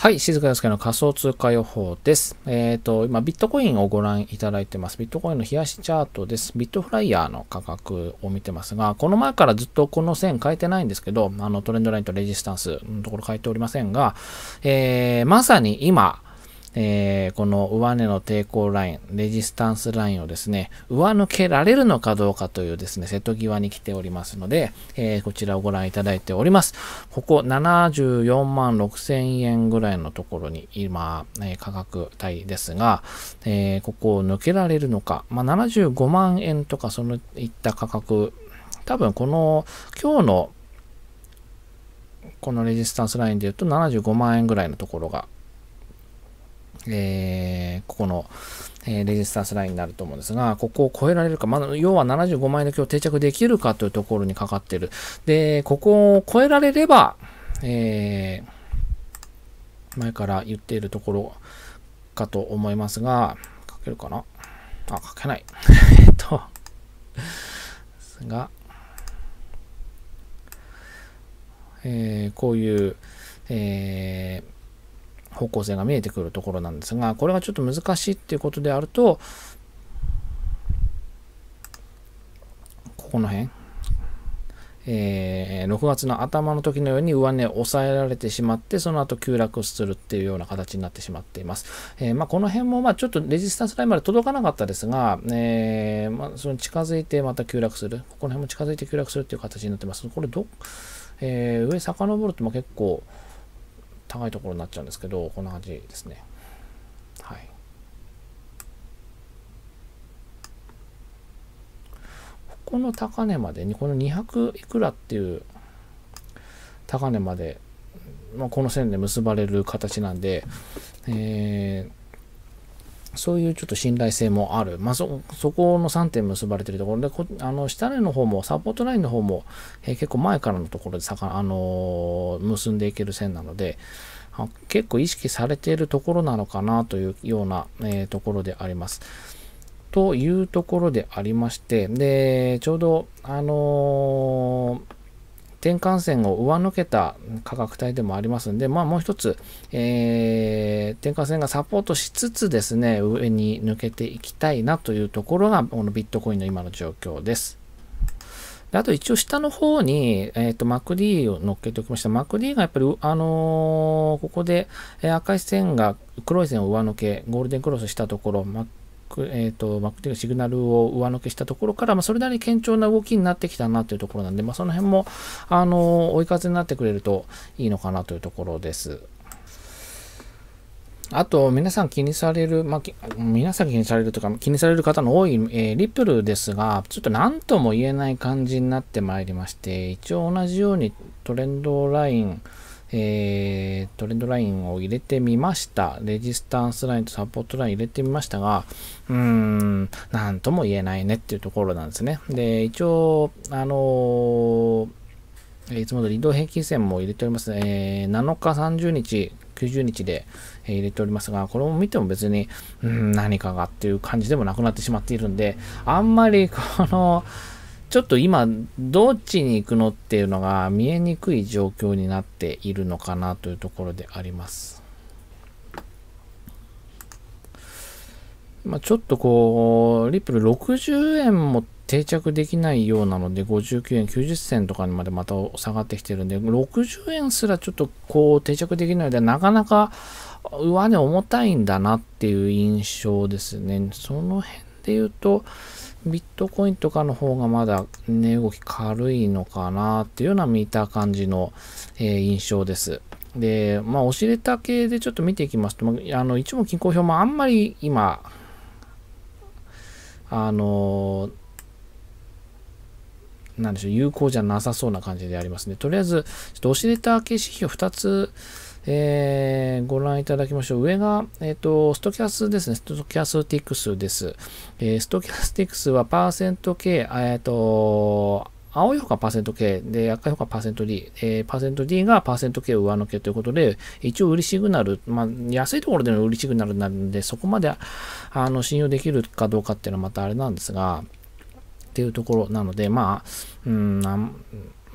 はい、静かですけど仮想通貨予報です。えっ、ー、と、今、ビットコインをご覧いただいてます。ビットコインの冷やしチャートです。ビットフライヤーの価格を見てますが、この前からずっとこの線変えてないんですけど、あのトレンドラインとレジスタンスのところ変えておりませんが、えー、まさに今、えー、この上値の抵抗ライン、レジスタンスラインをですね、上抜けられるのかどうかというですね、瀬戸際に来ておりますので、えー、こちらをご覧いただいております。ここ74万6千円ぐらいのところに今、えー、価格帯ですが、えー、ここを抜けられるのか、まあ、75万円とかそのいった価格、多分この今日のこのレジスタンスラインで言うと75万円ぐらいのところがえー、ここの、えー、レジスタンスラインになると思うんですが、ここを超えられるか、まあ、要は75万円の今日定着できるかというところにかかってる。で、ここを超えられれば、えー、前から言っているところかと思いますが、書けるかなあ、書けない。えっと、ですが、えー、こういう、えー、方向性が見えてくるところなんですが、これがちょっと難しいっていうことであると、ここの辺、えー、6月の頭の時のように上値を抑えられてしまって、その後急落するっていうような形になってしまっています。えー、まあ、この辺もまあちょっとレジスタンスラインまで届かなかったですが、えー、まあ、その近づいてまた急落する、ここの辺も近づいて急落するっていう形になってます。これど、え上遡るとも結構、高いところになっちゃうんですけど、こんな感じですね。はい。ここの高値までに、この200いくらっていう高値まで、まあ、この線で結ばれる形なんで、えーそういうちょっと信頼性もある。まあ、そ、そこの3点結ばれてるところで、こあの、下値の方も、サポートラインの方も、えー、結構前からのところでさか、あのー、結んでいける線なので、結構意識されているところなのかなというような、えー、ところであります。というところでありまして、で、ちょうど、あのー転換線を上抜けた価格帯でもありますんで、まあもう一つ、えー、転換線がサポートしつつですね、上に抜けていきたいなというところが、このビットコインの今の状況です。であと一応下の方に、えっ、ー、と、MacD を乗っけておきました。MacD がやっぱり、あのー、ここで、え赤い線が黒い線を上抜け、ゴールデンクロスしたところ、えーと、マックティシグナルを上抜けしたところから、まあ、それなりに堅調な動きになってきたなというところなんで、まあ、その辺もあの追い風になってくれるといいのかなというところです。あと、皆さん気にされる、まあ、皆さん気にされるとか、気にされる方の多い、えー、リップルですが、ちょっと何とも言えない感じになってまいりまして、一応同じようにトレンドライン、えー、トレンドラインを入れてみました。レジスタンスラインとサポートライン入れてみましたが、うーん、なんとも言えないねっていうところなんですね。で、一応、あのー、いつもの移動平均線も入れております、えー、7日30日、90日で入れておりますが、これを見ても別に、うん、何かがっていう感じでもなくなってしまっているんで、あんまりこの、ちょっと今、どっちに行くのっていうのが見えにくい状況になっているのかなというところであります。まあ、ちょっとこう、リップル60円も定着できないようなので、59円90銭とかにまでまた下がってきてるんで、60円すらちょっとこう定着できないので、なかなか上値重たいんだなっていう印象ですね。その辺で言うと、ビットコインとかの方がまだ値、動き軽いのかなっていうような見た感じの、えー、印象です。で、まあ、おしれた系でちょっと見ていきますと、まあ、あの、一目均衡表もあんまり今、あのー、なんでしょう、有効じゃなさそうな感じでありますね。とりあえず、ちょっとオシレーター形式を2つ、えー、ご覧いただきましょう。上が、えっ、ー、と、ストキャスですね。ストキャスティックスです。えー、ストキャスティックスはパーセント系、えっ、と、青い方がパーセント K で、赤い方がパーセント D、えー、パーセント D がパーセント K 上抜けということで、一応売りシグナル、まあ、安いところでの売りシグナルなんで、そこまで、あの、信用できるかどうかっていうのはまたあれなんですが、っていうところなので、まあ、うん、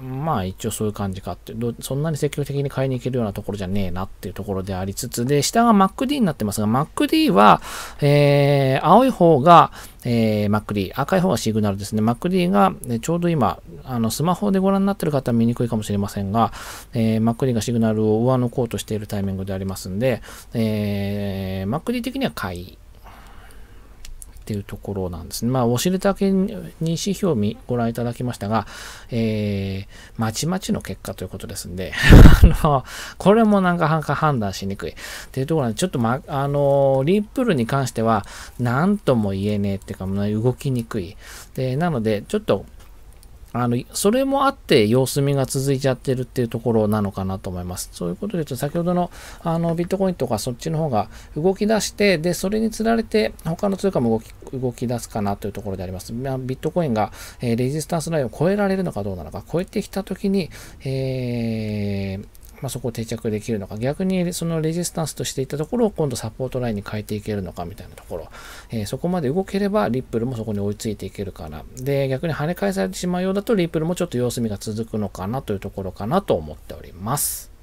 まあ一応そういう感じかってそんなに積極的に買いに行けるようなところじゃねえなっていうところでありつつ、で、下が MacD になってますが、MacD は、えー、青い方が、えー、MacD、赤い方がシグナルですね。MacD が、ね、ちょうど今、あの、スマホでご覧になってる方は見にくいかもしれませんが、えー、MacD がシグナルを上のこうとしているタイミングでありますんで、えー、MacD 的には買い。っていうところなんですね。まあ、おしるだけに指標をご覧いただきましたが、えー、まちまちの結果ということですんで、あの、これもなんかんか判断しにくい。っていうところで、ちょっとま、あの、リップルに関しては、なんとも言えねえっていうか、動きにくい。で、なので、ちょっと、あの、それもあって様子見が続いちゃってるっていうところなのかなと思います。そういうことで言うと、先ほどのあのビットコインとかそっちの方が動き出して、で、それにつられて他の通貨も動き動き出すかなというところであります。まあ、ビットコインが、えー、レジスタンスラインを超えられるのかどうなのか、超えてきたときに、えー、まあ、そこを定着できるのか、逆にそのレジスタンスとしていたところを今度サポートラインに変えていけるのかみたいなところ、えー、そこまで動ければリップルもそこに追いついていけるかな。で、逆に跳ね返されてしまうようだとリップルもちょっと様子見が続くのかなというところかなと思っております。